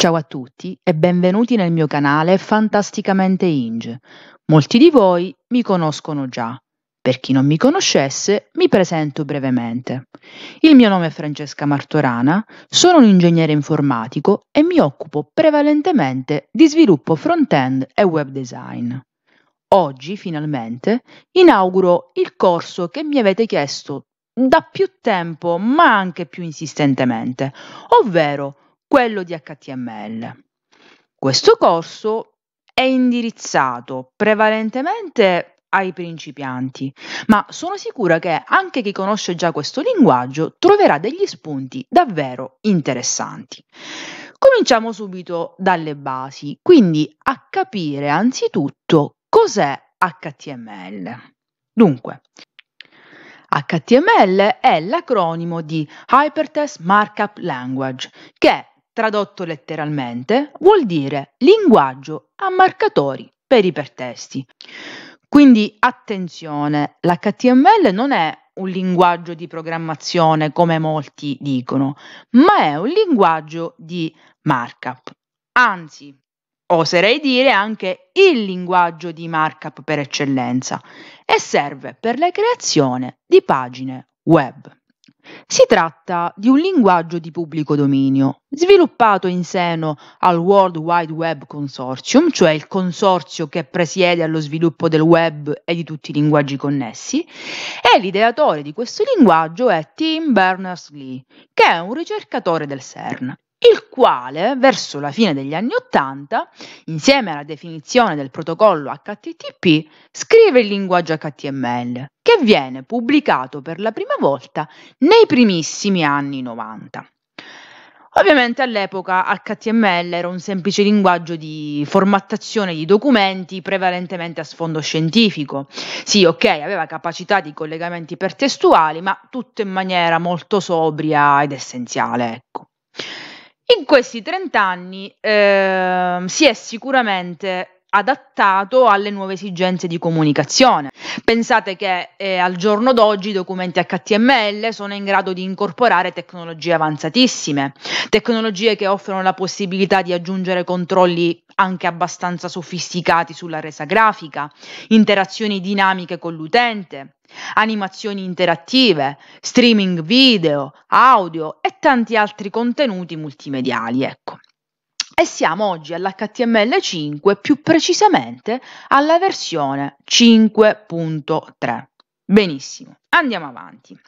Ciao a tutti e benvenuti nel mio canale Fantasticamente Inge. Molti di voi mi conoscono già. Per chi non mi conoscesse, mi presento brevemente. Il mio nome è Francesca Martorana, sono un ingegnere informatico e mi occupo prevalentemente di sviluppo front-end e web design. Oggi, finalmente, inauguro il corso che mi avete chiesto da più tempo, ma anche più insistentemente, ovvero quello di HTML. Questo corso è indirizzato prevalentemente ai principianti, ma sono sicura che anche chi conosce già questo linguaggio troverà degli spunti davvero interessanti. Cominciamo subito dalle basi, quindi a capire anzitutto cos'è HTML. Dunque, HTML è l'acronimo di Hypertext Markup Language, che tradotto letteralmente, vuol dire linguaggio a marcatori per ipertesti. Quindi attenzione, l'HTML non è un linguaggio di programmazione come molti dicono, ma è un linguaggio di markup. Anzi, oserei dire anche il linguaggio di markup per eccellenza e serve per la creazione di pagine web. Si tratta di un linguaggio di pubblico dominio, sviluppato in seno al World Wide Web Consortium, cioè il consorzio che presiede allo sviluppo del web e di tutti i linguaggi connessi, e l'ideatore di questo linguaggio è Tim Berners-Lee, che è un ricercatore del CERN il quale verso la fine degli anni Ottanta, insieme alla definizione del protocollo HTTP, scrive il linguaggio HTML, che viene pubblicato per la prima volta nei primissimi anni 90. Ovviamente all'epoca HTML era un semplice linguaggio di formattazione di documenti prevalentemente a sfondo scientifico. Sì, ok, aveva capacità di collegamenti ipertestuali, ma tutto in maniera molto sobria ed essenziale, ecco. In questi trent'anni eh, si è sicuramente adattato alle nuove esigenze di comunicazione. Pensate che eh, al giorno d'oggi i documenti HTML sono in grado di incorporare tecnologie avanzatissime, tecnologie che offrono la possibilità di aggiungere controlli anche abbastanza sofisticati sulla resa grafica, interazioni dinamiche con l'utente, animazioni interattive, streaming video, audio e tanti altri contenuti multimediali, ecco e siamo oggi all'HTML5, più precisamente alla versione 5.3. Benissimo, andiamo avanti.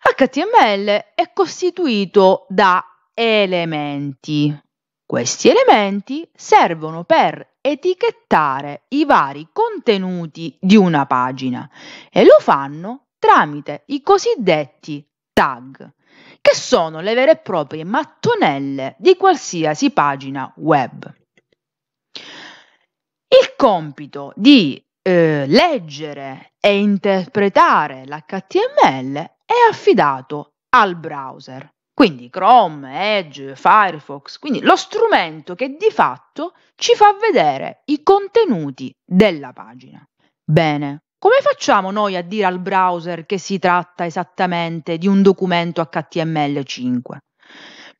HTML è costituito da elementi. Questi elementi servono per etichettare i vari contenuti di una pagina e lo fanno tramite i cosiddetti tag che sono le vere e proprie mattonelle di qualsiasi pagina web. Il compito di eh, leggere e interpretare l'HTML è affidato al browser, quindi Chrome, Edge, Firefox, quindi lo strumento che di fatto ci fa vedere i contenuti della pagina. Bene, come facciamo noi a dire al browser che si tratta esattamente di un documento HTML5?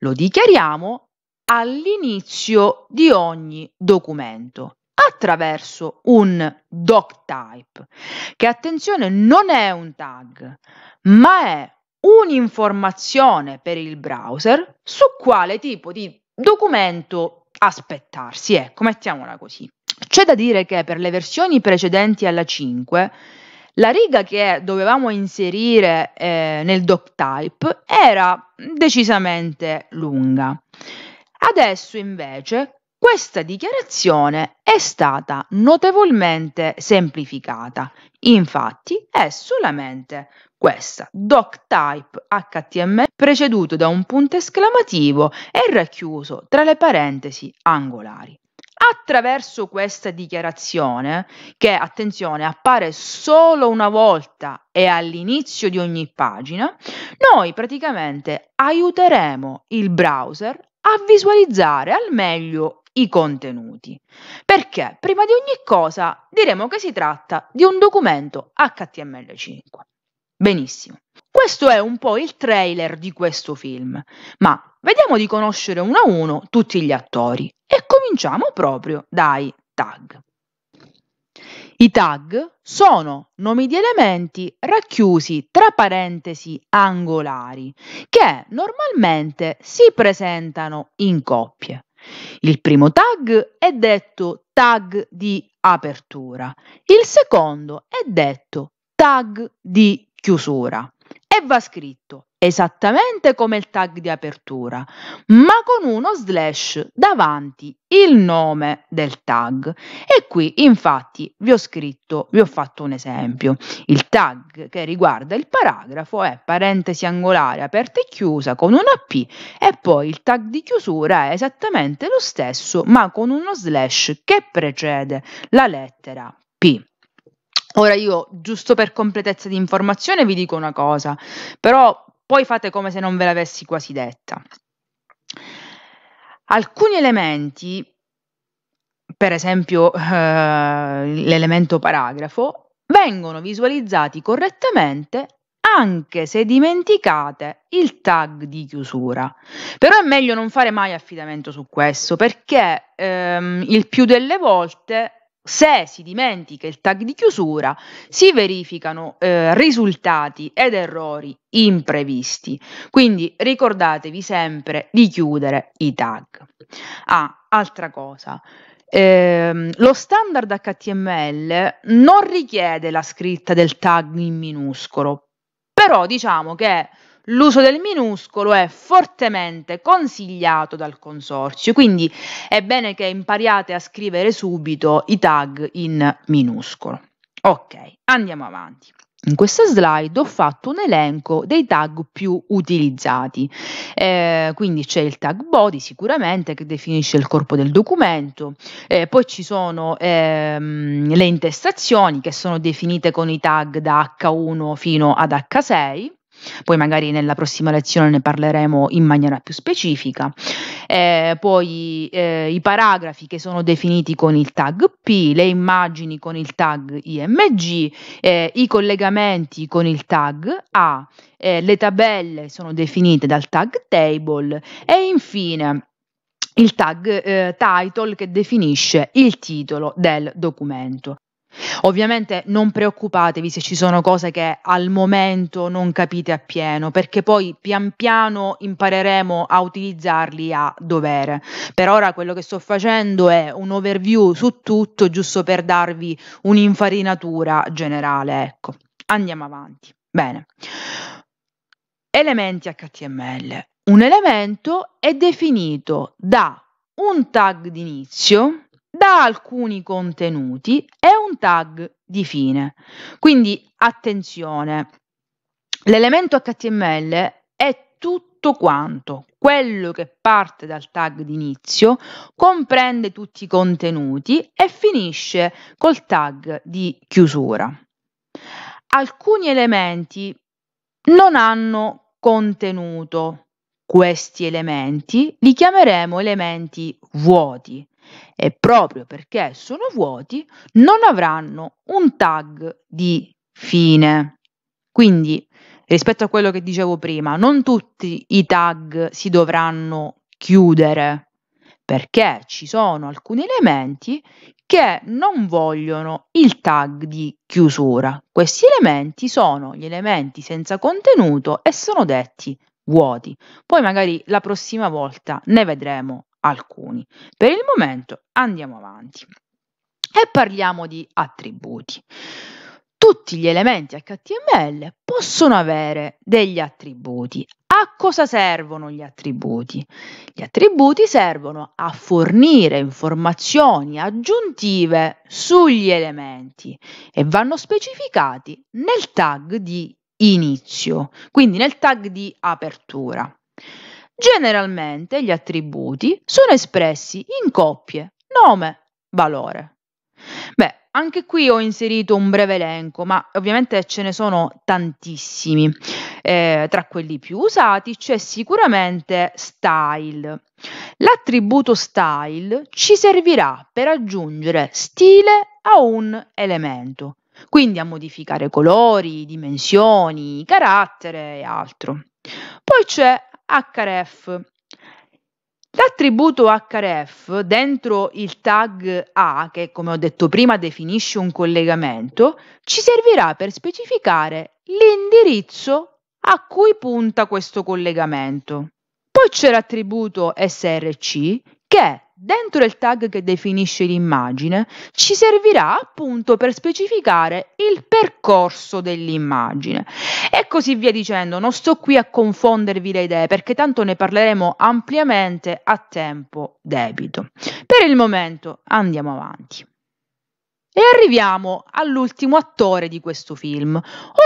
Lo dichiariamo all'inizio di ogni documento attraverso un doctype, che attenzione non è un tag ma è un'informazione per il browser su quale tipo di documento aspettarsi ecco mettiamola così c'è da dire che per le versioni precedenti alla 5 la riga che dovevamo inserire eh, nel doctype era decisamente lunga. Adesso invece questa dichiarazione è stata notevolmente semplificata. Infatti è solamente questa doctype HTML preceduto da un punto esclamativo e racchiuso tra le parentesi angolari. Attraverso questa dichiarazione, che attenzione appare solo una volta e all'inizio di ogni pagina, noi praticamente aiuteremo il browser a visualizzare al meglio i contenuti. Perché prima di ogni cosa diremo che si tratta di un documento HTML5. Benissimo. Questo è un po' il trailer di questo film, ma vediamo di conoscere uno a uno tutti gli attori e cominciamo proprio dai tag. I tag sono nomi di elementi racchiusi tra parentesi angolari che normalmente si presentano in coppie. Il primo tag è detto tag di apertura, il secondo è detto tag di chiusura e va scritto esattamente come il tag di apertura, ma con uno slash davanti il nome del tag. E qui infatti vi ho scritto, vi ho fatto un esempio. Il tag che riguarda il paragrafo è parentesi angolare aperta e chiusa con una P e poi il tag di chiusura è esattamente lo stesso ma con uno slash che precede la lettera P. Ora io, giusto per completezza di informazione, vi dico una cosa, però poi fate come se non ve l'avessi quasi detta. Alcuni elementi, per esempio eh, l'elemento paragrafo, vengono visualizzati correttamente anche se dimenticate il tag di chiusura. Però è meglio non fare mai affidamento su questo perché ehm, il più delle volte se si dimentica il tag di chiusura, si verificano eh, risultati ed errori imprevisti. Quindi ricordatevi sempre di chiudere i tag. Ah, altra cosa. Eh, lo standard HTML non richiede la scritta del tag in minuscolo, però diciamo che L'uso del minuscolo è fortemente consigliato dal consorzio, quindi è bene che impariate a scrivere subito i tag in minuscolo. Ok, andiamo avanti. In questa slide ho fatto un elenco dei tag più utilizzati, eh, quindi c'è il tag body sicuramente che definisce il corpo del documento, eh, poi ci sono ehm, le intestazioni che sono definite con i tag da H1 fino ad H6, poi magari nella prossima lezione ne parleremo in maniera più specifica. Eh, poi eh, i paragrafi che sono definiti con il tag P, le immagini con il tag IMG, eh, i collegamenti con il tag A, eh, le tabelle sono definite dal tag table e infine il tag eh, title che definisce il titolo del documento. Ovviamente non preoccupatevi se ci sono cose che al momento non capite appieno, perché poi pian piano impareremo a utilizzarli a dovere. Per ora quello che sto facendo è un overview su tutto, giusto per darvi un'infarinatura generale. Ecco, andiamo avanti. Bene. Elementi HTML. Un elemento è definito da un tag d'inizio da alcuni contenuti e un tag di fine. Quindi attenzione, l'elemento HTML è tutto quanto, quello che parte dal tag di inizio comprende tutti i contenuti e finisce col tag di chiusura. Alcuni elementi non hanno contenuto. Questi elementi li chiameremo elementi vuoti e proprio perché sono vuoti non avranno un tag di fine. Quindi, rispetto a quello che dicevo prima, non tutti i tag si dovranno chiudere perché ci sono alcuni elementi che non vogliono il tag di chiusura. Questi elementi sono gli elementi senza contenuto e sono detti vuoti. Poi magari la prossima volta ne vedremo alcuni. Per il momento andiamo avanti e parliamo di attributi. Tutti gli elementi HTML possono avere degli attributi. A cosa servono gli attributi? Gli attributi servono a fornire informazioni aggiuntive sugli elementi e vanno specificati nel tag di inizio, quindi nel tag di apertura. Generalmente gli attributi sono espressi in coppie, nome, valore. Beh, anche qui ho inserito un breve elenco, ma ovviamente ce ne sono tantissimi. Eh, tra quelli più usati c'è sicuramente style. L'attributo style ci servirà per aggiungere stile a un elemento, quindi a modificare colori, dimensioni, carattere e altro. Poi c'è href. L'attributo href dentro il tag A, che come ho detto prima definisce un collegamento, ci servirà per specificare l'indirizzo a cui punta questo collegamento. Poi c'è l'attributo src che dentro il tag che definisce l'immagine ci servirà appunto per specificare il percorso dell'immagine e così via dicendo. Non sto qui a confondervi le idee perché tanto ne parleremo ampiamente a tempo debito. Per il momento andiamo avanti. E arriviamo all'ultimo attore di questo film,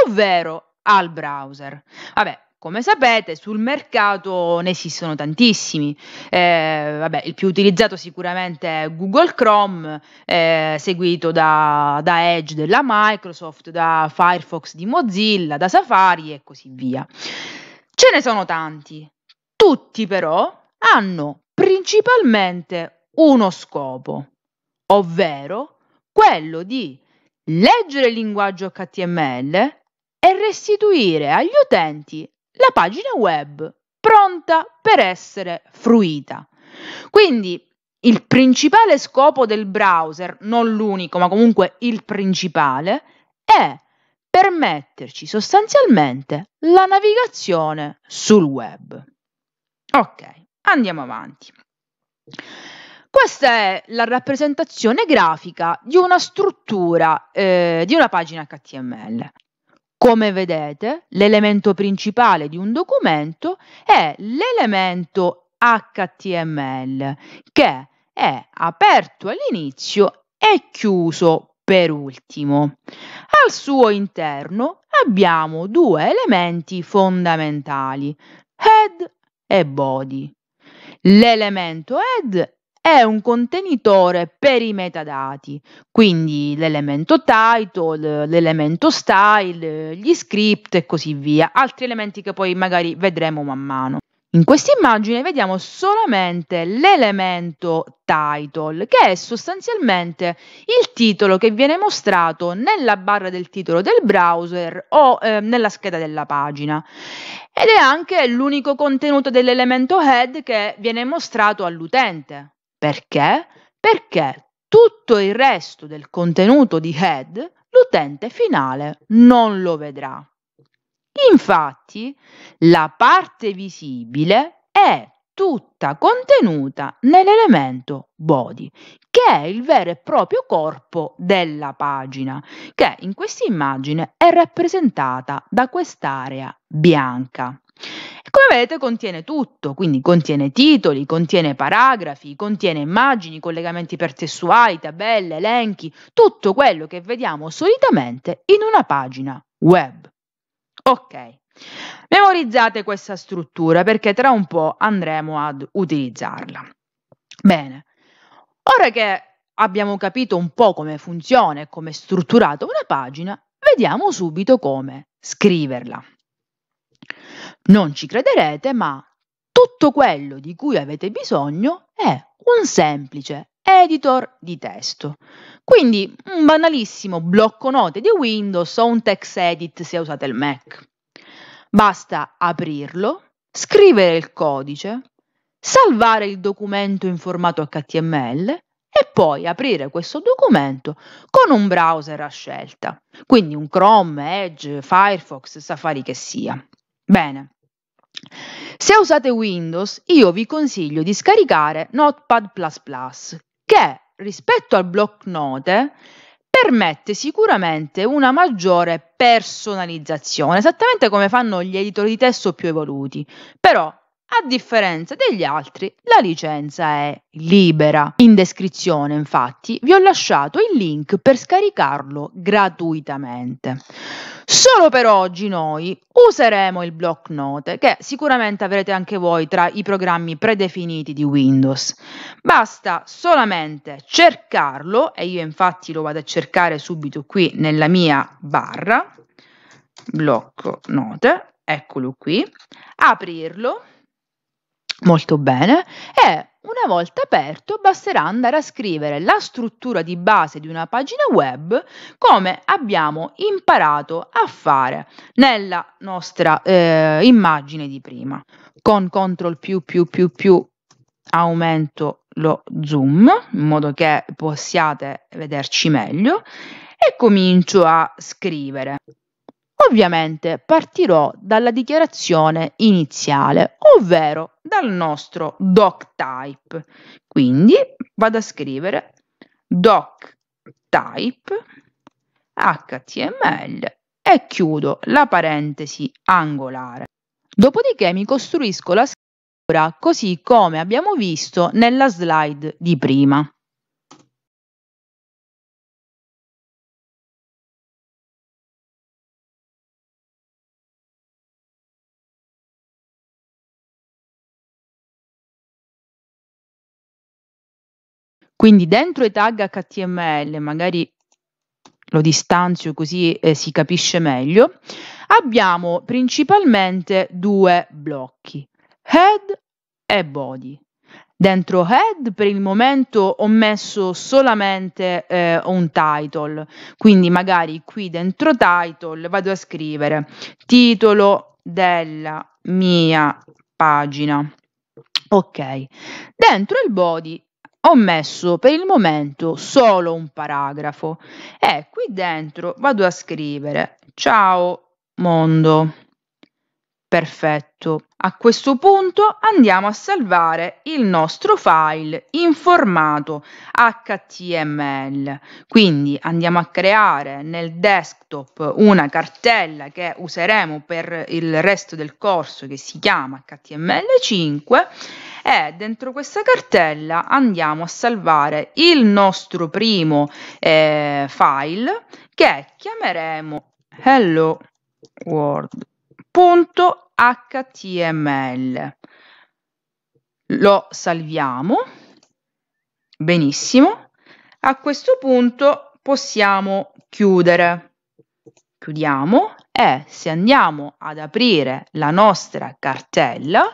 ovvero al browser. Vabbè, come sapete, sul mercato ne esistono tantissimi. Eh, vabbè, il più utilizzato sicuramente è Google Chrome, eh, seguito da, da, Edge della Microsoft, da Firefox di Mozilla, da Safari e così via. Ce ne sono tanti. Tutti però hanno principalmente uno scopo, ovvero quello di leggere il linguaggio HTML e restituire agli utenti la pagina web pronta per essere fruita. Quindi il principale scopo del browser, non l'unico, ma comunque il principale, è permetterci sostanzialmente la navigazione sul web. Ok, andiamo avanti. Questa è la rappresentazione grafica di una struttura eh, di una pagina HTML. Come vedete, l'elemento principale di un documento è l'elemento HTML che è aperto all'inizio e chiuso per ultimo. Al suo interno abbiamo due elementi fondamentali, head e body. L'elemento head è un contenitore per i metadati, quindi l'elemento title, l'elemento style, gli script e così via, altri elementi che poi magari vedremo man mano. In questa immagine vediamo solamente l'elemento title, che è sostanzialmente il titolo che viene mostrato nella barra del titolo del browser o eh, nella scheda della pagina. Ed è anche l'unico contenuto dell'elemento head che viene mostrato all'utente. Perché? Perché tutto il resto del contenuto di head l'utente finale non lo vedrà. Infatti, la parte visibile è tutta contenuta nell'elemento body, che è il vero e proprio corpo della pagina, che in questa immagine è rappresentata da quest'area bianca. come vedete contiene tutto, quindi contiene titoli, contiene paragrafi, contiene immagini, collegamenti pertestuali, tabelle, elenchi, tutto quello che vediamo solitamente in una pagina web. Ok, memorizzate questa struttura perché tra un po' andremo ad utilizzarla. Bene, ora che abbiamo capito un po' come funziona e come è strutturata una pagina, vediamo subito come scriverla. Non ci crederete, ma tutto quello di cui avete bisogno è un semplice editor di testo. Quindi un banalissimo blocco note di Windows o un text edit se usate il Mac. Basta aprirlo, scrivere il codice, salvare il documento in formato HTML e poi aprire questo documento con un browser a scelta, quindi un Chrome, Edge, Firefox, Safari che sia. Bene, se usate Windows, io vi consiglio di scaricare Notepad ⁇ che rispetto al block note permette sicuramente una maggiore personalizzazione, esattamente come fanno gli editori di testo più evoluti. Però a differenza degli altri, la licenza è libera. In descrizione, infatti, vi ho lasciato il link per scaricarlo gratuitamente. Solo per oggi noi useremo il block note che sicuramente avrete anche voi tra i programmi predefiniti di Windows. Basta solamente cercarlo e io infatti lo vado a cercare subito qui nella mia barra blocco note, eccolo qui, aprirlo Molto bene. E una volta aperto basterà andare a scrivere la struttura di base di una pagina web come abbiamo imparato a fare nella nostra eh, immagine di prima. Con CTRL più più più più aumento lo zoom in modo che possiate vederci meglio e comincio a scrivere. Ovviamente partirò dalla dichiarazione iniziale, ovvero dal nostro doc type. Quindi vado a scrivere doc type html e chiudo la parentesi angolare. Dopodiché mi costruisco la scrittura così come abbiamo visto nella slide di prima. Quindi dentro i tag HTML, magari lo distanzio così eh, si capisce meglio, abbiamo principalmente due blocchi, head e body. Dentro head per il momento ho messo solamente eh, un title, quindi magari qui dentro title vado a scrivere titolo della mia pagina. Ok, dentro il body ho messo per il momento solo un paragrafo e qui dentro vado a scrivere ciao mondo. Perfetto. A questo punto andiamo a salvare il nostro file in formato HTML. Quindi andiamo a creare nel desktop una cartella che useremo per il resto del corso che si chiama HTML5 e dentro questa cartella andiamo a salvare il nostro primo eh, file che chiameremo hello world.html. Lo salviamo. Benissimo. A questo punto possiamo chiudere. Chiudiamo e se andiamo ad aprire la nostra cartella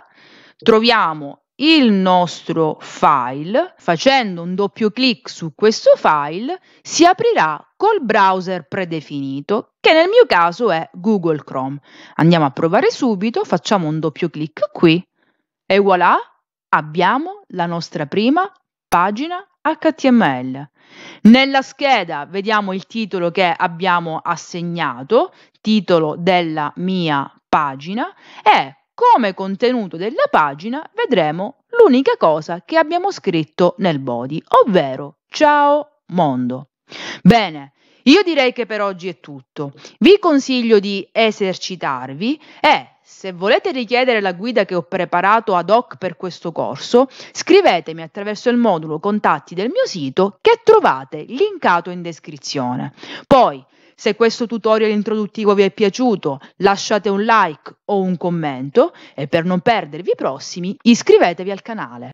troviamo il nostro file, facendo un doppio clic su questo file, si aprirà col browser predefinito, che nel mio caso è Google Chrome. Andiamo a provare subito, facciamo un doppio clic qui e voilà, abbiamo la nostra prima pagina HTML. Nella scheda vediamo il titolo che abbiamo assegnato, titolo della mia pagina e come contenuto della pagina vedremo l'unica cosa che abbiamo scritto nel body, ovvero ciao mondo. Bene, io direi che per oggi è tutto. Vi consiglio di esercitarvi e se volete richiedere la guida che ho preparato ad hoc per questo corso, scrivetemi attraverso il modulo contatti del mio sito che trovate linkato in descrizione. Poi, se questo tutorial introduttivo vi è piaciuto, lasciate un like o un commento e per non perdervi i prossimi iscrivetevi al canale.